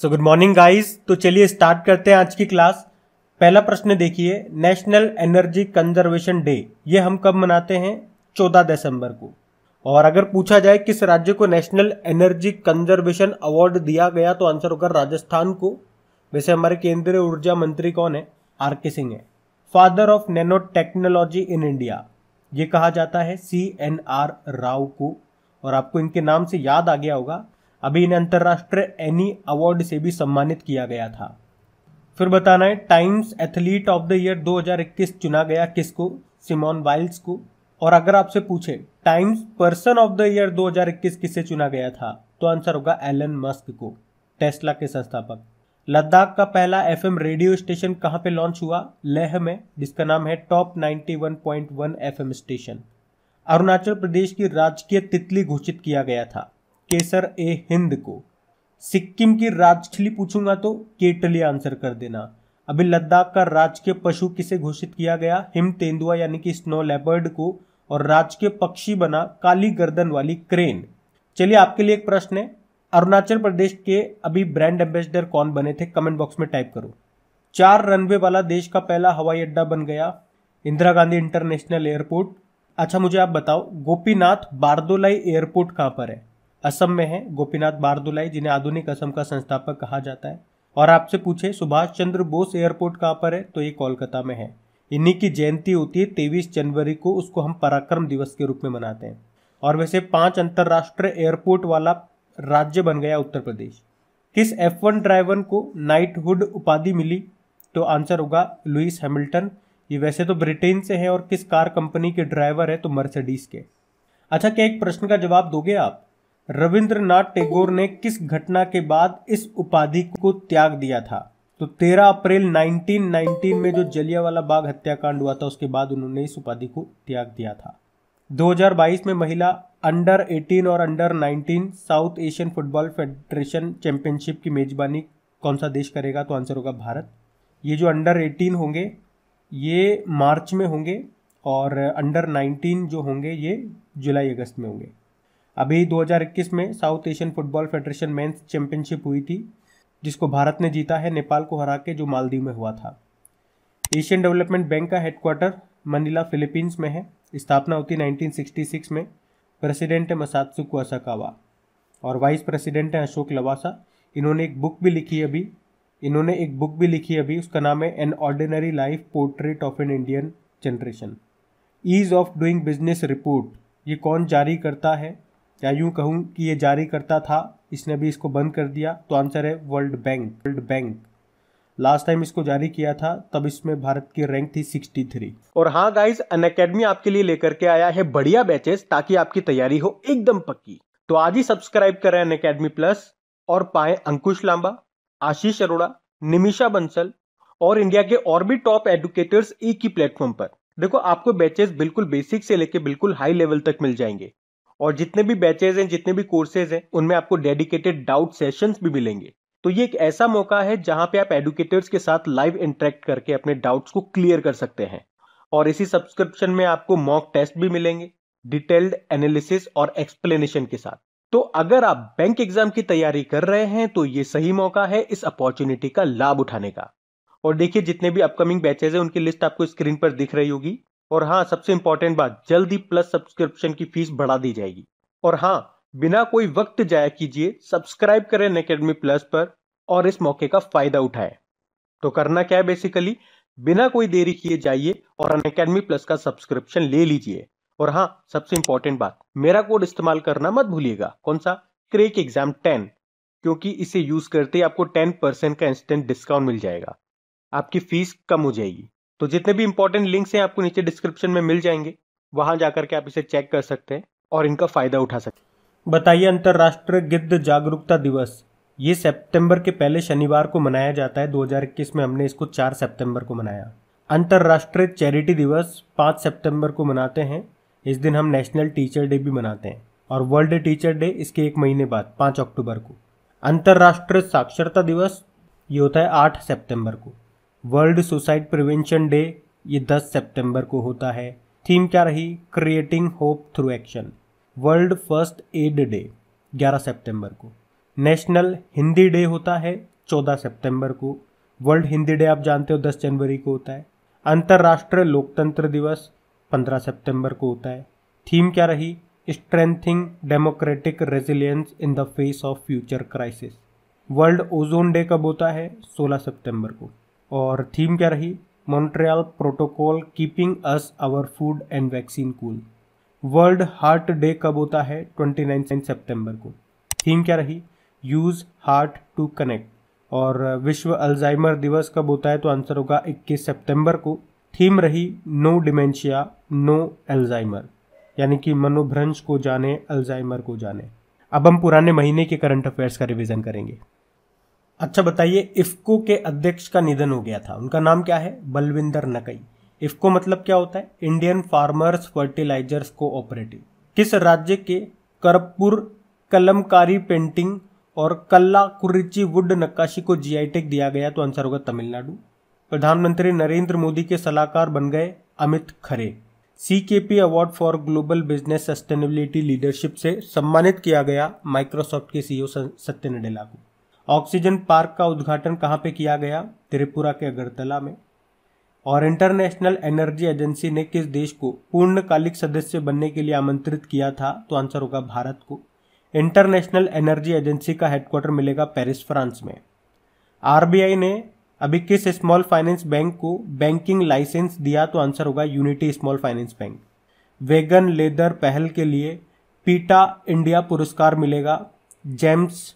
so good morning guys तो चलिए start करते हैं आज की क्लास पहला प्रश्न देखिए नेशनल एनर्जी कंजर्वेशन डे ये हम कब मनाते हैं चौदह दिसंबर को और अगर पूछा जाए किस राज्य को नेशनल एनर्जी कंजर्वेशन अवार्ड दिया गया तो आंसर होगा राजस्थान को वैसे हमारे केंद्रीय ऊर्जा मंत्री कौन है आर के सिंह है father of nanotechnology in India ये कहा जाता है सी एन आर राव को और आपको इनके नाम से याद आ गया होगा अभी इन्हें अंतर्राष्ट्रीय एनी अवार्ड से भी सम्मानित किया गया था फिर बताना है Time's athlete of the year 2021 चुना गया किसको सिमोन वाइल्स को और अगर आपसे पूछे Time's person of the year 2021 किसे चुना गया था तो आंसर होगा एलन मस्क को टेस्ला के संस्थापक लद्दाख का पहला एफएम रेडियो स्टेशन कहाँ पे लॉन्च हुआ लेह में जिसका नाम है top 91.1 FM station Arunachal Pradesh की राजकीय तितली घोषित किया गया था केसर ए हिंद को सिक्किम की राजखली पूछूंगा तो केटली आंसर कर देना अभी लद्दाख का राजकीय पशु किसे घोषित किया गया हिम तेंदुआ यानी कि स्नो लेपर्ड को और राजकीय पक्षी बना काली गर्दन वाली क्रेन चलिए आपके लिए एक प्रश्न है अरुणाचल प्रदेश के अभी ब्रांड एम्बेसडर कौन बने थे कमेंट बॉक्स में टाइप करो चार रनवे वाला देश का पहला हवाई अड्डा बन गया इंदिरा गांधी इंटरनेशनल एयरपोर्ट अच्छा मुझे आप बताओ गोपीनाथ बारदोलाई एयरपोर्ट कहाँ पर है असम में है गोपीनाथ बारदुलाई जिन्हें आधुनिक असम का संस्थापक कहा जाता है और आपसे पूछे सुभाष चंद्र बोस एयरपोर्ट कहाँ पर है तो ये कोलकाता में है इन्हीं की जयंती होती है तेईस जनवरी को उसको हम पराक्रम दिवस के रूप में मनाते हैं और वैसे पांच अंतर्राष्ट्रीय एयरपोर्ट वाला राज्य बन गया उत्तर प्रदेश किस एफ वन ड्राइवर को नाइटहुड उपाधि मिली तो आंसर होगा लुइस हैमिल्टन ये वैसे तो ब्रिटेन से है और किस कार कंपनी के ड्राइवर है तो मर्सिडीज के अच्छा क्या एक प्रश्न का जवाब दोगे आप रविंद्रनाथ टैगोर ने किस घटना के बाद इस उपाधि को त्याग दिया था तो 13 अप्रैल 1919 में जो जलियावाला बाग हत्याकांड हुआ था उसके बाद उन्होंने इस उपाधि को त्याग दिया था 2022 में महिला अंडर 18 और under 19 South Asian Football Federation Championship की मेजबानी कौन सा देश करेगा तो आंसर होगा भारत ये जो अंडर 18 होंगे ये मार्च में होंगे और अंडर 19 जो होंगे ये जुलाई अगस्त में होंगे अभी 2021 में South Asian Football Federation men's Championship हुई थी जिसको भारत ने जीता है नेपाल को हरा के जो मालदीव में हुआ था एशियन डेवलपमेंट बैंक का हेडक्वार्टर मनीला फिलीपींस में है स्थापना होती 1966 में प्रेसिडेंट है मसादसु कुआसाकावा और वाइस प्रेसिडेंट हैं अशोक लवासा इन्होंने एक बुक भी लिखी अभी इन्होंने एक बुक भी लिखी अभी उसका नाम है an ordinary life portrait of an Indian generation ease of doing business report ये कौन जारी करता है या यूं कहूं कि ये जारी करता था इसने भी इसको बंद कर दिया तो आंसर है World Bank World Bank last time इसको जारी किया था तब इसमें भारत की रैंक थी 63 और हाँ गाइज अन अकेडमी आपके लिए लेकर के आया है बढ़िया बैचेस ताकि आपकी तैयारी हो एकदम पक्की तो आज ही सब्सक्राइब करें अन अकेडमी प्लस और पाए अंकुश लांबा आशीष अरोड़ा निमिषा बंसल और इंडिया के और भी टॉप एडुकेटर्स एक ही प्लेटफॉर्म पर देखो आपको बैचेस बिल्कुल बेसिक से लेके बिल्कुल हाई लेवल तक मिल जाएंगे और जितने भी बैचेज हैं जितने भी कोर्सेज हैं उनमें आपको डेडिकेटेड डाउट सेशंस भी मिलेंगे तो ये एक ऐसा मौका है जहां पे आप एडुकेटर्स के साथ लाइव इंटरेक्ट करके अपने डाउट्स को क्लियर कर सकते हैं और इसी सब्सक्रिप्शन में आपको मॉक टेस्ट भी मिलेंगे डिटेल्ड एनालिसिस और एक्सप्लेनेशन के साथ तो अगर आप बैंक एग्जाम की तैयारी कर रहे हैं तो ये सही मौका है इस अपॉर्चुनिटी का लाभ उठाने का और देखिए जितने भी अपकमिंग बैचेज है उनकी लिस्ट आपको स्क्रीन पर दिख रही होगी और हाँ सबसे इंपॉर्टेंट बात जल्दी प्लस सब्सक्रिप्शन की फीस बढ़ा दी जाएगी और हाँ बिना कोई वक्त जाया कीजिए सब्सक्राइब करें अकेडमी प्लस पर और इस मौके का फायदा उठाए तो करना क्या है बेसिकली बिना कोई देरी किए जाइए और अनकेडमी प्लस का सब्सक्रिप्शन ले लीजिए और हाँ सबसे इंपॉर्टेंट बात मेरा कोड इस्तेमाल करना मत भूलिएगा कौन सा क्रेक एग्जाम टेन क्योंकि इसे यूज करते ही आपको टेन परसेंट का इंस्टेंट डिस्काउंट मिल जाएगा आपकी फीस कम हो जाएगी तो जितने भी इंपॉर्टेंट लिंक्स हैं आपको नीचे डिस्क्रिप्शन में मिल जाएंगे वहां जाकर के आप इसे चेक कर सकते हैं और इनका फायदा उठा सकते हैं बताइए अंतर्राष्ट्रीय गिद्ध जागरूकता दिवस ये सितंबर के पहले शनिवार को मनाया जाता है 2021 में हमने इसको 4 सितंबर को मनाया अंतर्राष्ट्रीय चैरिटी दिवस 5 सितंबर को मनाते हैं इस दिन हम नेशनल टीचर डे भी मनाते हैं और वर्ल्ड टीचर डे इसके एक महीने बाद पांच अक्टूबर को अंतर्राष्ट्रीय साक्षरता दिवस ये होता है आठ सितंबर को वर्ल्ड सुसाइड प्रिवेंशन डे ये 10 सितंबर को होता है थीम क्या रही creating hope through action world first aid day 11 सितंबर को नेशनल हिंदी डे होता है 14 सितंबर को वर्ल्ड हिंदी डे आप जानते हो 10 जनवरी को होता है अंतर्राष्ट्रीय लोकतंत्र दिवस 15 सितंबर को होता है थीम क्या रही strengthening democratic resilience in the face of future crisis world ozone day कब होता है 16 सितंबर को और थीम क्या रही Montreal protocol keeping us our food and vaccine cool world heart day कब होता है ट्वेंटी नाइन सेप्टेम्बर को थीम क्या रही यूज़ हार्ट टू कनेक्ट और विश्व अल्जाइमर दिवस कब होता है तो आंसर होगा 21 सितंबर को थीम रही नो डिमेंशिया नो अल्जाइमर यानी कि मनोभ्रंश को जाने अल्जाइमर को जाने अब हम पुराने महीने के करंट अफेयर्स का रिवीजन करेंगे अच्छा बताइए इफ्को के अध्यक्ष का निधन हो गया था उनका नाम क्या है बलविंदर नकई इफ्को मतलब क्या होता है इंडियन फार्मर्स फर्टिलाइजर्स कोऑपरेटिव किस राज्य के करपुर कलमकारी पेंटिंग और कल्ला कुर्रिची वुड नक्काशी को जीआई टेक e दिया गया तो आंसर होगा तमिलनाडु प्रधानमंत्री नरेंद्र मोदी के सलाहकार बन गए Amit Khare C K P award for global business sustainability leadership से सम्मानित किया गया माइक्रोसॉफ्ट के e सीईओ सत्य नडेला को ऑक्सीजन पार्क का उद्घाटन कहाँ पे किया गया त्रिपुरा के अगरतला में और इंटरनेशनल एनर्जी एजेंसी ने किस देश को पूर्णकालिक सदस्य बनने के लिए आमंत्रित किया था तो आंसर होगा भारत को इंटरनेशनल एनर्जी एजेंसी का हेडक्वार्टर मिलेगा पेरिस फ्रांस में आरबीआई ने अभी किस स्मॉल फाइनेंस बैंक को बैंकिंग लाइसेंस दिया तो आंसर होगा Unity small finance bank vegan leather पहल के लिए पीटा इंडिया पुरस्कार मिलेगा जेम्स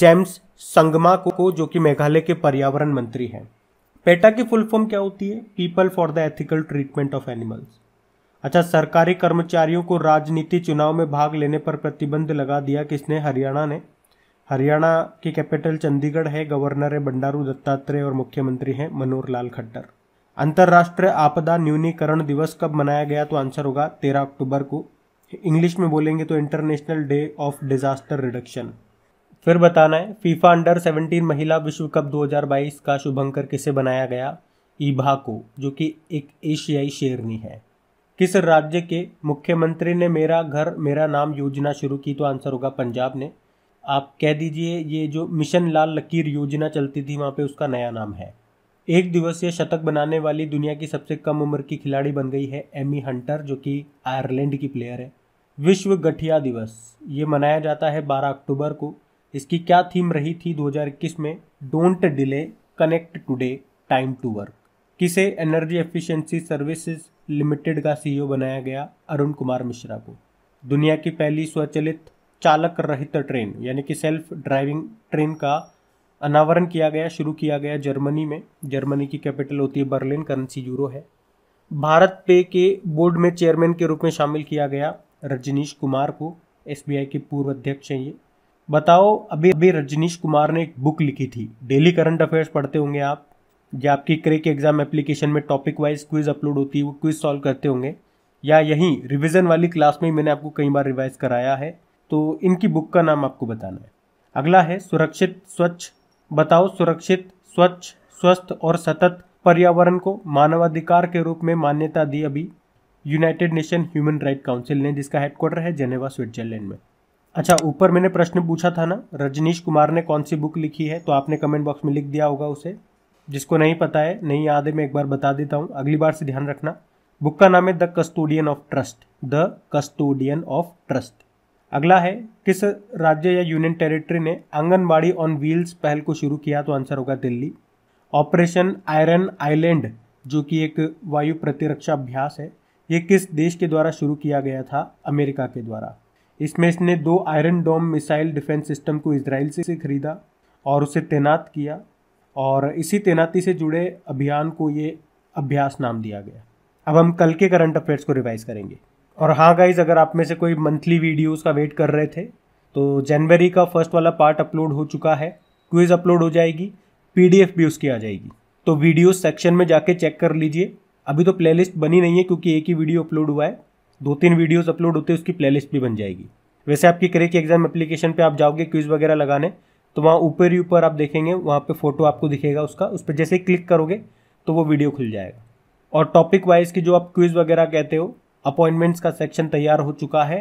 जेम्स संगमा को जो कि मेघालय के पर्यावरण मंत्री हैं पेटा की फुल फॉर्म क्या होती है People for the Ethical Treatment of Animals अच्छा सरकारी कर्मचारियों को राजनीति चुनाव में भाग लेने पर प्रतिबंध लगा दिया किसने हरियाणा ने हरियाणा की कैपिटल चंडीगढ़ है गवर्नर है बंडारू दत्तात्रेय और मुख्यमंत्री हैं मनोहर लाल खट्टर अंतर्राष्ट्रीय आपदा न्यूनीकरण दिवस कब मनाया गया तो आंसर होगा तेरह अक्टूबर को इंग्लिश में बोलेंगे तो International Day of Disaster Reduction फिर बताना है फीफा अंडर 17 महिला विश्व कप 2022 का शुभंकर किसे बनाया गया ईभा को जो कि एक एशियाई शेरनी है किस राज्य के मुख्यमंत्री ने मेरा घर मेरा नाम योजना शुरू की तो आंसर होगा पंजाब ने आप कह दीजिए ये जो मिशन लाल लकीर योजना चलती थी वहाँ पे उसका नया नाम है एक दिवसीय शतक बनाने वाली दुनिया की सबसे कम उम्र की खिलाड़ी बन गई है एमी हंटर जो कि आयरलैंड की प्लेयर है विश्व गठिया दिवस ये मनाया जाता है 12 अक्टूबर को इसकी क्या थीम रही थी 2021 में don't delay connect today time to work किसे एनर्जी एफिशिएंसी सर्विसेज लिमिटेड का सीईओ e बनाया गया अरुण कुमार मिश्रा को दुनिया की पहली स्वचलित चालक रहित ट्रेन यानी कि सेल्फ ड्राइविंग ट्रेन का अनावरण किया गया शुरू किया गया जर्मनी में जर्मनी की कैपिटल होती है बर्लिन करेंसी यूरो है भारत पे के बोर्ड में चेयरमैन के रूप में शामिल किया गया रजनीश कुमार को एस के पूर्व अध्यक्ष हैं ये बताओ अभी अभी रजनीश कुमार ने एक बुक लिखी थी डेली करंट अफेयर्स पढ़ते होंगे आप या आपकी क्रेक एग्जाम एप्लीकेशन में टॉपिक वाइज क्विज अपलोड होती है वो क्विज सॉल्व करते होंगे या यहीं रिविजन वाली क्लास में मैंने आपको कई बार रिवाइज कराया है तो इनकी बुक का नाम आपको बताना है अगला है सुरक्षित स्वच्छ बताओ सुरक्षित स्वच्छ स्वस्थ और सतत पर्यावरण को मानवाधिकार के रूप में मान्यता दी अभी United Nation Human Right Council ने जिसका हेडक्वार्टर है जेनेवा स्विट्जरलैंड में अच्छा ऊपर मैंने प्रश्न पूछा था ना रजनीश कुमार ने कौन सी बुक लिखी है तो आपने कमेंट बॉक्स में लिख दिया होगा उसे जिसको नहीं पता है नहीं याद है मैं एक बार बता देता हूँ अगली बार से ध्यान रखना बुक का नाम है the custodian of trust the custodian of trust अगला है किस राज्य या यूनियन टेरिटरी ने आंगनबाड़ी ऑन व्हील्स पहल को शुरू किया तो आंसर होगा दिल्ली ऑपरेशन आयरन आइलैंड जो कि एक वायु प्रतिरक्षा अभ्यास है ये किस देश के द्वारा शुरू किया गया था अमेरिका के द्वारा इसमें इसने दो Iron Dome missile defence system को इसराइल से खरीदा और उसे तैनात किया और इसी तैनाती से जुड़े अभियान को ये अभ्यास नाम दिया गया अब हम कल के करंट अफेयर्स को रिवाइज करेंगे और हाँ गाइज अगर आप में से कोई मंथली वीडियोस का वेट कर रहे थे तो जनवरी का फर्स्ट वाला पार्ट अपलोड हो चुका है क्विज अपलोड हो जाएगी पीडीएफ भी उसकी आ जाएगी तो वीडियो सेक्शन में जाके चेक कर लीजिए अभी तो प्लेलिस्ट बनी नहीं है क्योंकि एक ही वीडियो अपलोड हुआ है दो तीन वीडियोस अपलोड होते हैं उसकी प्लेलिस्ट भी बन जाएगी वैसे आपकी करे कि एग्जाम एप्लीकेशन पे आप जाओगे क्विज वगैरह लगाने तो वहाँ ऊपर ही ऊपर आप देखेंगे वहाँ पे फोटो आपको दिखेगा उसका उस पर जैसे ही क्लिक करोगे तो वो वीडियो खुल जाएगा और टॉपिक वाइज की जो आप क्विज वगैरह कहते हो अपॉइंटमेंट्स का सेक्शन तैयार हो चुका है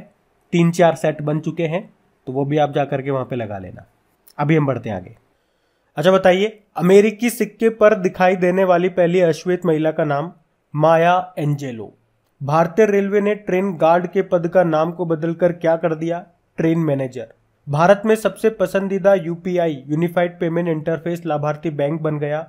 तीन चार सेट बन चुके हैं तो वो भी आप जा करके वहाँ पर लगा लेना अभी हम बढ़ते हैं आगे अच्छा बताइए अमेरिकी सिक्के पर दिखाई देने वाली पहली अश्वेत महिला का नाम माया एंजेलो भारतीय रेलवे ने ट्रेन गार्ड के पद का नाम को बदलकर क्या कर दिया ट्रेन मैनेजर भारत में सबसे पसंदीदा यूपीआई यूनिफाइड पेमेंट इंटरफेस लाभार्थी बैंक बन गया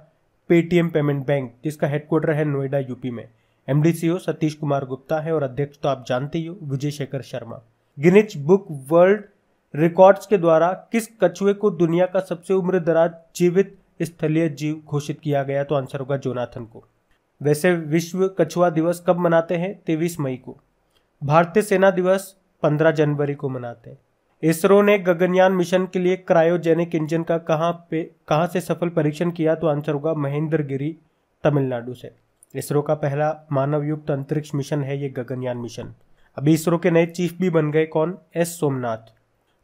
पेटीएम पेमेंट बैंक जिसका हेडक्वार्टर है नोएडा यूपी में एमडीसीओ सतीश कुमार गुप्ता है और अध्यक्ष तो आप जानते ही हो Vijay Shekhar Sharma Guinness book world records के द्वारा किस कछुए को दुनिया का सबसे उम्र दराज जीवित स्थलीय जीव घोषित किया गया तो आंसर होगा जोनाथन को वैसे विश्व कछुआ दिवस कब मनाते हैं तेईस मई को भारतीय सेना दिवस पंद्रह जनवरी को मनाते हैं इसरो ने गगनयान मिशन के लिए क्रायोजेनिक इंजन का कहाँ पे कहाँ से सफल परीक्षण किया तो आंसर होगा महेंद्रगिरी तमिलनाडु से इसरो का पहला मानव युक्त अंतरिक्ष मिशन है ये गगनयान मिशन अभी इसरो के नए चीफ भी बन गए कौन एस सोमनाथ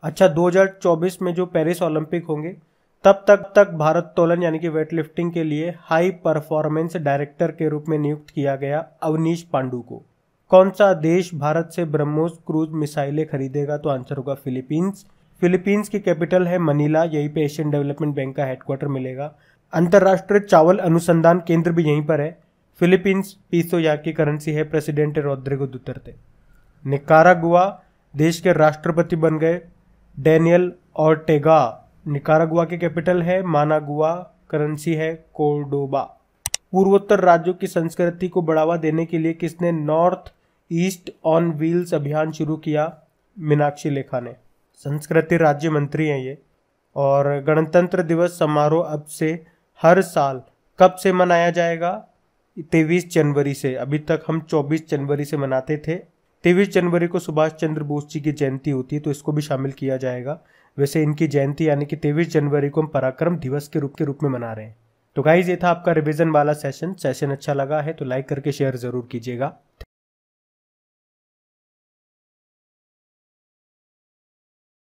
अच्छा 2024 में जो पेरिस ओलंपिक होंगे तब तक तक तोलन यानी कि वेटलिफ्टिंग के लिए हाई परफॉर्मेंस डायरेक्टर के रूप में नियुक्त किया गया अवनीश पांडू को कौन सा देश भारत से ब्रह्मोस क्रूज मिसाइलें खरीदेगा तो आंसर होगा फिलीपींस फिलीपींस की कैपिटल है मनीला यहीं पे एशियन डेवलपमेंट बैंक का हेडक्वार्टर मिलेगा अंतर्राष्ट्रीय चावल अनुसंधान केंद्र भी यहीं पर है फिलीपींस पीसो या की करेंसी है प्रेसिडेंट रोद्रेगो दुतरते गुआ देश के राष्ट्रपति बन गए डेनियल और टेगा निकारागुआ की कैपिटल है मानागुआ करेंसी है कोडोबा पूर्वोत्तर राज्यों की संस्कृति को बढ़ावा देने के लिए किसने नॉर्थ ईस्ट ऑन व्हील्स अभियान शुरू किया मीनाक्षी लेखा ने संस्कृति राज्य मंत्री हैं ये और गणतंत्र दिवस समारोह अब से हर साल कब से मनाया जाएगा तेईस जनवरी से अभी तक हम चौबीस जनवरी से मनाते थे तेईस जनवरी को सुभाष चंद्र बोस जी की जयंती होती है तो इसको भी शामिल किया जाएगा वैसे इनकी जयंती यानी कि तेईस जनवरी को हम पराक्रम दिवस के रूप के रूप में मना रहे हैं तो गाइज ये था आपका रिविजन वाला सेशन सेशन अच्छा लगा है तो लाइक करके शेयर जरूर कीजिएगा